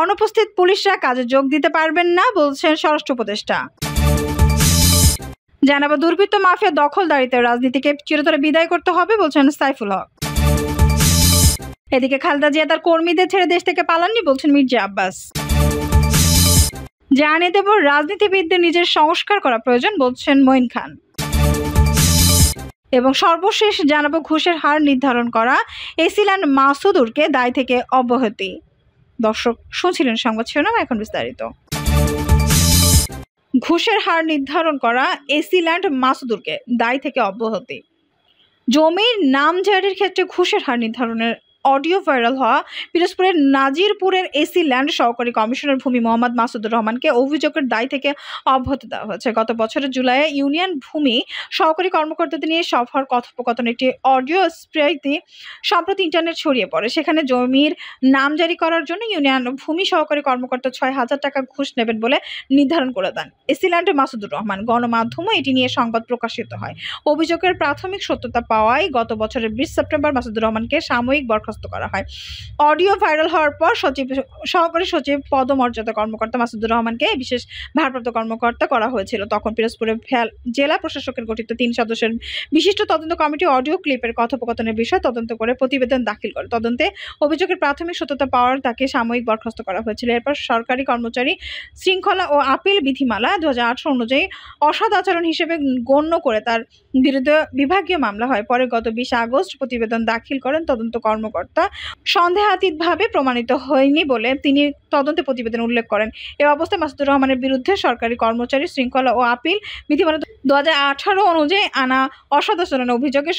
অনুপস্থিত পুলিশরা কাজে যোগ দিতে পারবেন না বলছেন স্বরাষ্ট্র উপদেষ্টা জানাবো দুর্বৃত্ত মাফিয়া দখলদারিতে রাজনীতিকে চিরতরে বিদায় করতে হবে বলছেন সাইফুল হক এদিকে খালেদা জিয়া তার কর্মীদের ছেড়ে দেশ থেকে পালাননি বলছেন মির্জা আব্বাস জানিয়ে দেব রাজনীতিবিদদের নিজের সংস্কার করা প্রয়োজন বলছেন মঈন খান এবং সর্বশেষ জানাবো ঘুষের হার নির্ধারণ করা এসিলান মাসুদুরকে দায় থেকে অব্যাহতি দর্শক শুনছিলেন সংবাদ শিরোনাম এখন বিস্তারিত ঘুষের হার নির্ধারণ করা এসিল্যান্ড মাসুদুরকে দায়ী থেকে অব্যাহতি জমির জারির ক্ষেত্রে ঘুষের হার নির্ধারণের অডিও ভাইরাল হওয়া পিরোজপুরের নাজিরপুরের এসি ল্যান্ড সহকারী কমিশনার ভূমি মোহাম্মদ মাসুদুর রহমানকে অভিযোগের দায় থেকে অব্যাহতি দেওয়া হয়েছে গত বছরের জুলাইয়ে ইউনিয়ন ভূমি সহকারী কর্মকর্তাদের নিয়ে সভার কথোপকথন একটি অডিও স্প্রেটি সম্প্রতি ইন্টারনেট ছড়িয়ে পড়ে সেখানে জমির নাম জারি করার জন্য ইউনিয়ন ভূমি সহকারী কর্মকর্তা ছয় হাজার টাকা ঘুষ নেবেন বলে নির্ধারণ করে দেন এসি ল্যান্ডের মাসুদুর রহমান গণমাধ্যমে এটি নিয়ে সংবাদ প্রকাশিত হয় অভিযোগের প্রাথমিক সত্যতা পাওয়ায় গত বছরের বিশ সেপ্টেম্বর মাসুদুর রহমানকে সাময়িক বরখাস্ত বরখাস্ত করা হয় অডিও ভাইরাল হওয়ার পর সচিব সহকারী সচিব পদমর্যাদা কর্মকর্তা মাসুদুর রহমানকে বিশেষ ভারপ্রাপ্ত কর্মকর্তা করা হয়েছিল তখন পিরোজপুরে জেলা প্রশাসকের গঠিত তিন সদস্যের বিশিষ্ট তদন্ত কমিটি অডিও ক্লিপের কথোপকথনের বিষয়ে তদন্ত করে প্রতিবেদন দাখিল করে তদন্তে অভিযোগের প্রাথমিক সত্যতা পাওয়ার তাকে সাময়িক বরখাস্ত করা হয়েছিল এরপর সরকারি কর্মচারী শৃঙ্খলা ও আপিল বিধিমালা দু অনুযায়ী অসদ আচরণ হিসেবে গণ্য করে তার বিরুদ্ধে বিভাগীয় মামলা হয় পরে গত বিশ আগস্ট প্রতিবেদন দাখিল করেন তদন্ত কর্মকর্তা কর্মকর্তা সন্দেহাতীতভাবে প্রমাণিত হয়নি বলে তিনি তদন্ত প্রতিবেদন উল্লেখ করেন এ অবস্থায় মাসুদুর রহমানের বিরুদ্ধে সরকারি কর্মচারী শৃঙ্খলা ও আপিল বিধিমান দু আঠারো অনুযায়ী আনা অসদাচরণ অভিযোগে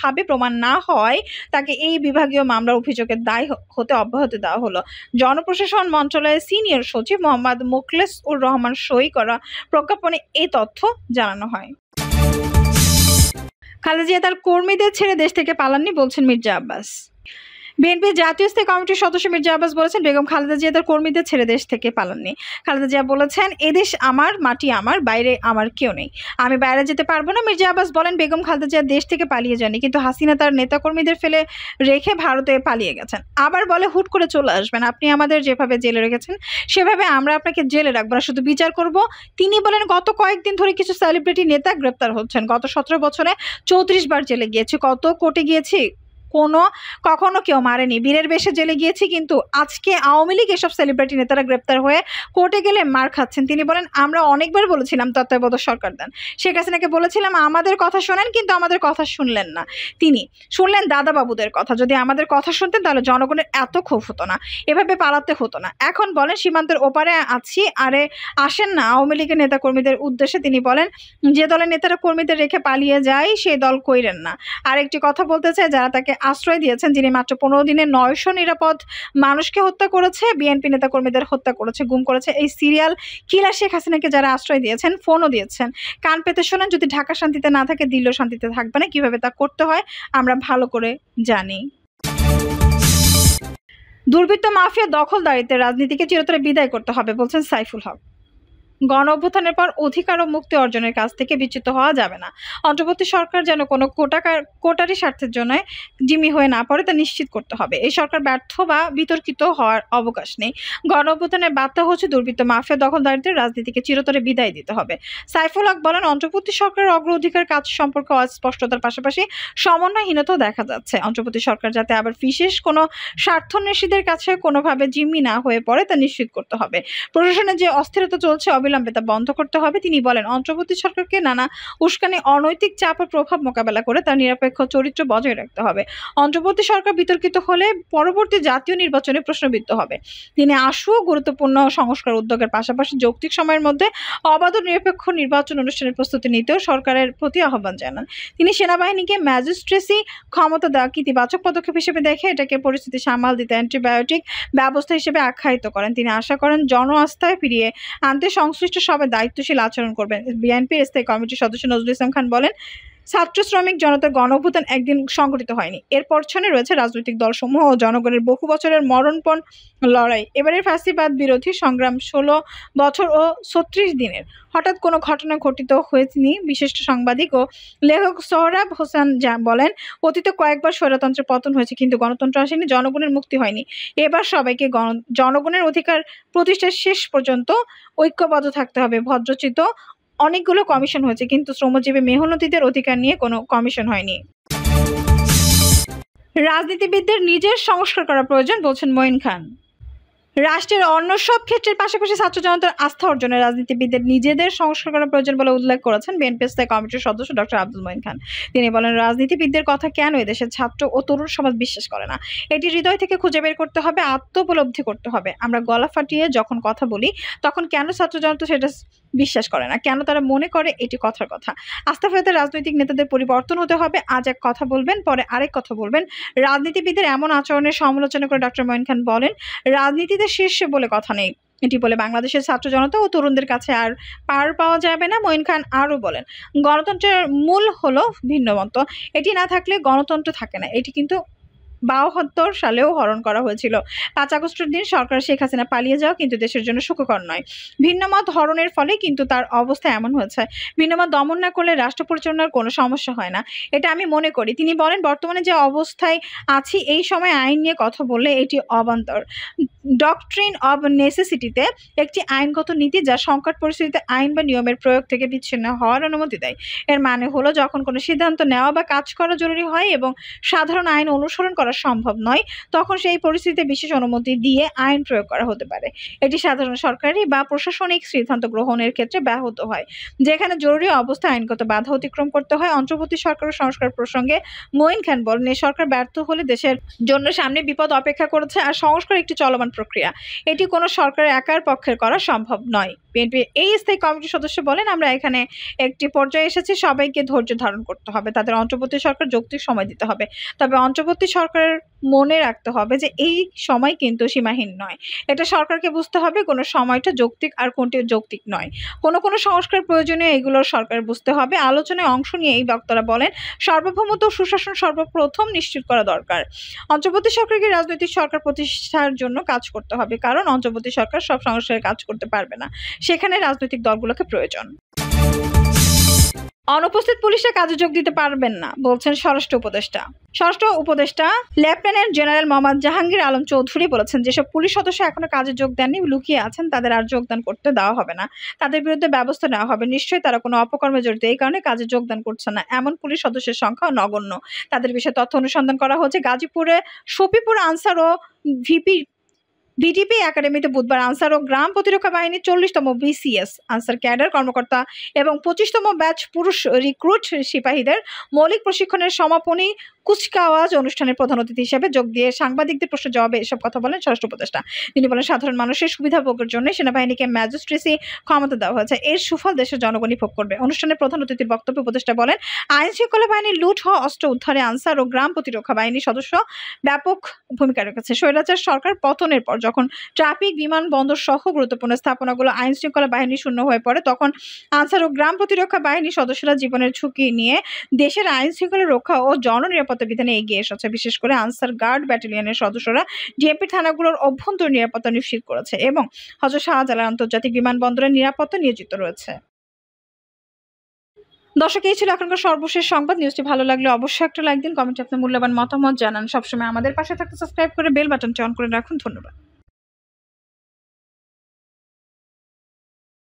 ভাবে প্রমাণ না হয় তাকে এই বিভাগীয় মামলার অভিযোগের দায় হতে অব্যাহতি দেওয়া হলো জনপ্রশাসন মন্ত্রণালয়ের সিনিয়র সচিব মোহাম্মদ মুখলেস উর রহমান সই করা প্রজ্ঞাপনে এই তথ্য জানানো হয় খালেদা জিয়া তার কর্মীদের ছেড়ে দেশ থেকে পালাননি বলছেন মির্জা আব্বাস বিএনপির জাতীয় স্থায়ী কমিটির সদস্য মির্জা আব্বাস বলেছেন বেগম খালেদা জিয়া তার কর্মীদের ছেড়ে দেশ থেকে পালননি খালেদা জিয়া বলেছেন এদেশ আমার মাটি আমার বাইরে আমার কেউ নেই আমি বাইরে যেতে পারবো না মির্জা আব্বাস বলেন বেগম খালেদা জিয়া দেশ থেকে পালিয়ে যাননি কিন্তু হাসিনা তার নেতাকর্মীদের ফেলে রেখে ভারতে পালিয়ে গেছেন আবার বলে হুট করে চলে আসবেন আপনি আমাদের যেভাবে জেলে রেখেছেন সেভাবে আমরা আপনাকে জেলে রাখবো না শুধু বিচার করব তিনি বলেন গত কয়েকদিন ধরে কিছু সেলিব্রিটি নেতা গ্রেপ্তার হচ্ছেন গত সতেরো বছরে চৌত্রিশ বার জেলে গিয়েছি কত কোটে গিয়েছি কোনো কখনো কেউ মারেনি বীরের বেশে জেলে গিয়েছি কিন্তু আজকে আওয়ামী লীগ এসব সেলিব্রিটি নেতারা গ্রেপ্তার হয়ে কোর্টে গেলে মার খাচ্ছেন তিনি বলেন আমরা অনেকবার বলেছিলাম তত্ত্বাবধ সরকার দেন শেখ হাসিনাকে বলেছিলাম আমাদের কথা শোনেন কিন্তু আমাদের কথা শুনলেন না তিনি শুনলেন দাদাবাবুদের কথা যদি আমাদের কথা শুনতেন তাহলে জনগণের এত ক্ষোভ হতো না এভাবে পালাতে হতো না এখন বলেন সীমান্তের ওপারে আছি আরে আসেন না আওয়ামী লীগের নেতা কর্মীদের উদ্দেশ্যে তিনি বলেন যে দলের নেতারা কর্মীদের রেখে পালিয়ে যায় সেই দল কইরেন না আর একটি কথা বলতে চাই যারা তাকে আশ্রয় দিয়েছেন যিনি মাত্র পনেরো দিনে নয়শো নিরাপদ মানুষকে হত্যা করেছে বিএনপি নেতাকর্মীদের হত্যা করেছে গুম করেছে এই সিরিয়াল কিলা শেখ হাসিনাকে যারা আশ্রয় দিয়েছেন ফোনও দিয়েছেন কান পেতে শোনেন যদি ঢাকা শান্তিতে না থাকে দিল্লিও শান্তিতে থাকবে না কীভাবে তা করতে হয় আমরা ভালো করে জানি দুর্বৃত্ত মাফিয়া দখলদারিতে রাজনীতিকে চিরতরে বিদায় করতে হবে বলছেন সাইফুল হক গণ অভ্যুত্থানের পর অধিকার ও মুক্তি অর্জনের কাছ থেকে বিচ্যুত হওয়া যাবে না অন্তর্বর্তী সরকার যেন কোনো কোটাকার কোটারি স্বার্থের জন্য জিমি হয়ে না পড়ে তা নিশ্চিত করতে হবে এই সরকার ব্যর্থ বা বিতর্কিত হওয়ার অবকাশ নেই গণ অভ্যুত্থানের বার্তা হচ্ছে দুর্বৃত্ত মাফিয়া দখলদারিদের রাজনীতিকে চিরতরে বিদায় দিতে হবে সাইফুল হক বলেন অন্তর্বর্তী সরকারের অধিকার কাজ সম্পর্কে অস্পষ্টতার পাশাপাশি সমন্বয়হীনতাও দেখা যাচ্ছে অন্তর্বর্তী সরকার যাতে আবার বিশেষ কোনো স্বার্থন্বেষীদের কাছে কোনোভাবে জিম্মি না হয়ে পড়ে তা নিশ্চিত করতে হবে প্রশাসনে যে অস্থিরতা চলছে অবিলম্বে অবিলম্বে তা বন্ধ করতে হবে তিনি বলেন অন্তর্বর্তী সরকারকে নানা উস্কানি অনৈতিক চাপ ও প্রভাব মোকাবেলা করে তার নিরপেক্ষ চরিত্র বজায় রাখতে হবে অন্তর্বর্তী সরকার বিতর্কিত হলে পরবর্তী জাতীয় নির্বাচনে প্রশ্নবিদ্ধ হবে তিনি আশু গুরুত্বপূর্ণ সংস্কার উদ্যোগের পাশাপাশি যৌক্তিক সময়ের মধ্যে অবাধ নিরপেক্ষ নির্বাচন অনুষ্ঠানের প্রস্তুতি নিতেও সরকারের প্রতি আহ্বান জানান তিনি সেনাবাহিনীকে ম্যাজিস্ট্রেসি ক্ষমতা দেওয়া ইতিবাচক পদক্ষেপ হিসেবে দেখে এটাকে পরিস্থিতি সামাল দিতে অ্যান্টিবায়োটিক ব্যবস্থা হিসেবে আখ্যায়িত করেন তিনি আশা করেন জন আস্থায় ফিরিয়ে আনতে সংস্থা সংশ্লিষ্ট সবাই দায়িত্বশীল আচরণ করবেন বিএনপির স্থায়ী কমিটির সদস্য নজরুল ইসলাম খান বলেন ছাত্র শ্রমিক জনতার গণভূতান একদিন সংঘটিত হয়নি এর পরছনে রয়েছে রাজনৈতিক দলসমূহ ও জনগণের বহু বছরের মরণপণ লড়াই এবারের ফাঁসিবাদ বিরোধী সংগ্রাম ষোলো বছর ও ছত্রিশ দিনের হঠাৎ কোনো ঘটনা ঘটিত হয়েছেনি বিশিষ্ট সাংবাদিক ও লেখক সোহরাব হোসেন যা বলেন অতীতে কয়েকবার স্বৈরতন্ত্রের পতন হয়েছে কিন্তু গণতন্ত্র আসেনি জনগণের মুক্তি হয়নি এবার সবাইকে জনগণের অধিকার প্রতিষ্ঠার শেষ পর্যন্ত ঐক্যবদ্ধ থাকতে হবে ভদ্রচিত অনেকগুলো কমিশন হয়েছে কিন্তু শ্রমজীবী মেহনতিদের অধিকার নিয়ে কোনো কমিশন হয়নি রাজনীতিবিদদের নিজের সংস্কার করা প্রয়োজন বলছেন মঈন খান রাষ্ট্রের অন্য সব ক্ষেত্রের পাশাপাশি ছাত্র জনতার আস্থা অর্জনে রাজনীতিবিদদের নিজেদের সংস্কার করা প্রয়োজন বলে উল্লেখ করেছেন বিএনপি স্থায়ী কমিটির সদস্য ডক্টর আব্দুল মঈন খান তিনি বলেন রাজনীতিবিদদের কথা কেন এদেশের ছাত্র ও তরুণ সমাজ বিশ্বাস করে না এটি হৃদয় থেকে খুঁজে বের করতে হবে আত্মোপলব্ধি করতে হবে আমরা গলা ফাটিয়ে যখন কথা বলি তখন কেন ছাত্র জনতা সেটা বিশ্বাস করে না কেন তারা মনে করে এটি কথার কথা আস্থা ফেরাতে রাজনৈতিক নেতাদের পরিবর্তন হতে হবে আজ এক কথা বলবেন পরে আরেক কথা বলবেন রাজনীতিবিদের এমন আচরণের সমালোচনা করে ডক্টর মঈন খান বলেন রাজনীতিতে শীর্ষে বলে কথা নেই এটি বলে বাংলাদেশের ছাত্র জনতা ও তরুণদের কাছে আর পার পাওয়া যাবে না মঈন খান আরও বলেন গণতন্ত্রের মূল হলো ভিন্নমত এটি না থাকলে গণতন্ত্র থাকে না এটি কিন্তু বাহাত্তর সালেও হরণ করা হয়েছিল পাঁচ আগস্টের দিন সরকার শেখ হাসিনা পালিয়ে যাওয়া কিন্তু দেশের জন্য সুখকর নয় ভিন্নমত হরণের ফলে কিন্তু তার অবস্থা এমন হয়েছে ভিন্নমত দমন না করলে রাষ্ট্র পরিচালনার কোনো সমস্যা হয় না এটা আমি মনে করি তিনি বলেন বর্তমানে যে অবস্থায় আছি এই সময় আইন নিয়ে কথা বললে এটি অবান্তর ডকট্রিন অব নেসেসিটিতে একটি আইনগত নীতি যা সংকট পরিস্থিতিতে আইন বা নিয়মের প্রয়োগ থেকে বিচ্ছিন্ন হওয়ার অনুমতি দেয় এর মানে হলো যখন কোনো সিদ্ধান্ত নেওয়া বা কাজ করা জরুরি হয় এবং সাধারণ আইন অনুসরণ করা সম্ভব নয় তখন সেই পরিস্থিতিতে বিশেষ অনুমতি দিয়ে আইন প্রয়োগ করা হতে পারে এটি সাধারণ সরকারি বা প্রশাসনিক সিদ্ধান্ত গ্রহণের ক্ষেত্রে ব্যাহত হয় যেখানে জরুরি অবস্থা আইনগত বাধা অতিক্রম করতে হয় অন্তর্বর্তী সরকার সংস্কার প্রসঙ্গে মঈন খান বলেন এই সরকার ব্যর্থ হলে দেশের জন্য সামনে বিপদ অপেক্ষা করেছে আর সংস্কার একটি চলমান প্রক্রিয়া এটি কোনো সরকার একার পক্ষের করা সম্ভব নয় বিএনপি এই স্থায়ী কমিটির সদস্য বলেন আমরা এখানে একটি পর্যায়ে এসেছি সবাইকে ধৈর্য ধারণ করতে হবে তাদের অন্তর্বর্তী সরকার যৌক্তিক সময় দিতে হবে তবে অন্তর্বর্তী সরকারের মনে রাখতে হবে যে এই সময় কিন্তু সীমাহীন নয় এটা সরকারকে বুঝতে হবে কোনো সময়টা যৌক্তিক আর কোনটি যৌক্তিক নয় কোনো কোনো সংস্কার প্রয়োজনীয় এগুলো সরকার বুঝতে হবে আলোচনায় অংশ নিয়ে এই বক্তারা বলেন সর্বভৌমত সুশাসন সর্বপ্রথম নিশ্চিত করা দরকার অন্তর্বর্তী সরকারকে রাজনৈতিক সরকার প্রতিষ্ঠার জন্য কাজ করতে হবে কারণ অন্তর্বর্তী সরকার সব সংস্কারের কাজ করতে পারবে না সেখানে রাজনৈতিক দলগুলোকে প্রয়োজন অনুপস্থিত পুলিশে কাজে যোগ দিতে পারবেন না বলছেন স্বরাষ্ট্র উপদেষ্টা স্বরাষ্ট্র উপদেষ্টা লেফটেন্যান্ট জেনারেল মোহাম্মদ জাহাঙ্গীর আলম চৌধুরী বলেছেন যেসব পুলিশ সদস্য এখনো কাজে যোগ দেননি লুকিয়ে আছেন তাদের আর যোগদান করতে দেওয়া হবে না তাদের বিরুদ্ধে ব্যবস্থা নেওয়া হবে নিশ্চয়ই তারা কোনো অপকর্মে জড়িত এই কারণে কাজে যোগদান করছে না এমন পুলিশ সদস্যের সংখ্যা নগণ্য তাদের বিষয়ে তথ্য অনুসন্ধান করা হচ্ছে গাজীপুরে সফিপুর আনসার ও ভিপি বিডিপি একাডেমিতে বুধবার আনসার ও গ্রাম প্রতিরক্ষা বাহিনীর চল্লিশতম বিসিএস আনসার ক্যাডার কর্মকর্তা এবং পঁচিশতম ব্যাচ পুরুষ রিক্রুট সিপাহীদের মৌলিক প্রশিক্ষণের সমাপনী কুচকাওয়াজ অনুষ্ঠানের প্রধান অতিথি হিসেবে যোগ দিয়ে সাংবাদিকদের প্রশ্ন জবাবে এসব কথা বলেন স্বরাষ্ট্র উপদেষ্টা তিনি বলেন সাধারণ মানুষের সুবিধা ভোগের জন্য সেনাবাহিনীকে ম্যাজিস্ট্রেসি ক্ষমতা দেওয়া হয়েছে এর সুফল দেশের জনগণই ভোগ করবে অনুষ্ঠানে প্রধান অতিথির বক্তব্য উপদেষ্টা বলেন আইন শৃঙ্খলা বাহিনী লুট হওয়া অস্ত্র উদ্ধারে আনসার ও গ্রাম প্রতিরক্ষা বাহিনীর সদস্য ব্যাপক ভূমিকা রেখেছে স্বৈরাচার সরকার পতনের পর যখন ট্রাফিক বিমানবন্দর সহ গুরুত্বপূর্ণ স্থাপনাগুলো আইন শৃঙ্খলা বাহিনী শূন্য হয়ে পড়ে তখন আনসার ও গ্রাম প্রতিরক্ষা বাহিনীর সদস্যরা জীবনের ঝুঁকি নিয়ে দেশের আইন শৃঙ্খলা রক্ষা ও জননিরাপদ নিরাপত্তা বিধানে এগিয়ে এসেছে বিশেষ করে আনসার গার্ড ব্যাটালিয়নের সদস্যরা ডিএমপি থানাগুলোর অভ্যন্তর নিরাপত্তা নিশ্চিত করেছে এবং হজর শাহজালাল আন্তর্জাতিক বিমানবন্দরের নিরাপত্তা নিয়োজিত রয়েছে দর্শক এই ছিল এখনকার সর্বশেষ সংবাদ নিউজটি ভালো লাগলে অবশ্যই একটা লাইক দিন কমেন্টে আপনার মূল্যবান মতামত জানান সবসময় আমাদের পাশে থাকতে সাবস্ক্রাইব করে বেল বাটনটি অন করে রাখুন ধন্যবাদ